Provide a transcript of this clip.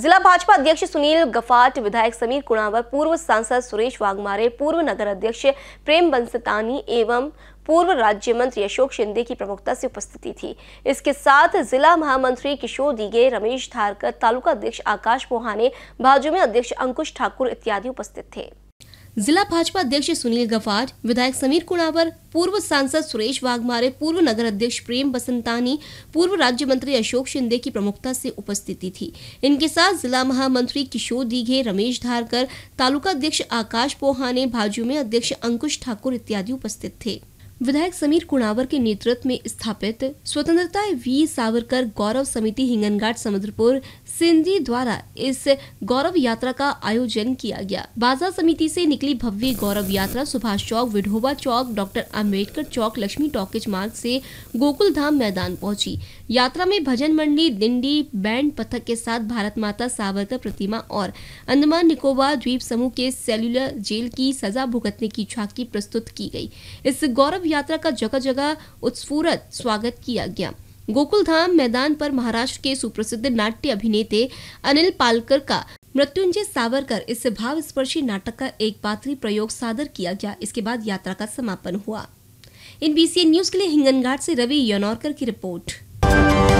जिला भाजपा अध्यक्ष सुनील गफाट विधायक समीर कुणावर पूर्व सांसद सुरेश वाघमारे पूर्व नगर अध्यक्ष प्रेम बंसतानी एवं पूर्व राज्य मंत्री अशोक शिंदे की प्रमुखता से उपस्थिति थी इसके साथ जिला महामंत्री किशोर दिगे रमेश धारकर तालुका अध्यक्ष आकाश मोहाने भाजपा अध्यक्ष अंकुश ठाकुर इत्यादि उपस्थित थे जिला भाजपा अध्यक्ष सुनील गफार विधायक समीर कुणावर पूर्व सांसद सुरेश वाघमारे पूर्व नगर अध्यक्ष प्रेम बसंतानी पूर्व राज्य मंत्री अशोक शिंदे की प्रमुखता से उपस्थिति थी इनके साथ जिला महामंत्री किशोर दीघे रमेश धारकर तालुका अध्यक्ष आकाश पोहाने भाजयू में अध्यक्ष अंकुश ठाकुर इत्यादि उपस्थित थे विधायक समीर कुणावर के नेतृत्व में स्थापित स्वतंत्रता वीर सावरकर गौरव समिति हिंगनघाट समुद्रपुर सिंधी द्वारा इस गौरव यात्रा का आयोजन किया गया बाजार समिति से निकली भव्य गौरव यात्रा सुभाष चौक विढोबा चौक डॉक्टर अम्बेडकर चौक लक्ष्मी टॉकेज मार्ग से गोकुल धाम मैदान पहुंची यात्रा में भजन मंडली दिंडी बैंड पथक के साथ भारत माता सावरकर प्रतिमा और अंडमान निकोबार द्वीप समूह के सेल्युलर जेल की सजा भुगतने की झांकी प्रस्तुत की गई इस गौरव यात्रा का जगह जगह उत्स्फूरत स्वागत किया गया गोकुल धाम मैदान पर महाराष्ट्र के सुप्रसिद्ध नाट्य अभिनेते अनिल पालकर का मृत्युंजय सावरकर इस स्पर्शी नाटक का एक पात्री प्रयोग सादर किया गया इसके बाद यात्रा का समापन हुआ इन बीसीएन न्यूज के लिए हिंगनघाट से रवि यनौरकर की रिपोर्ट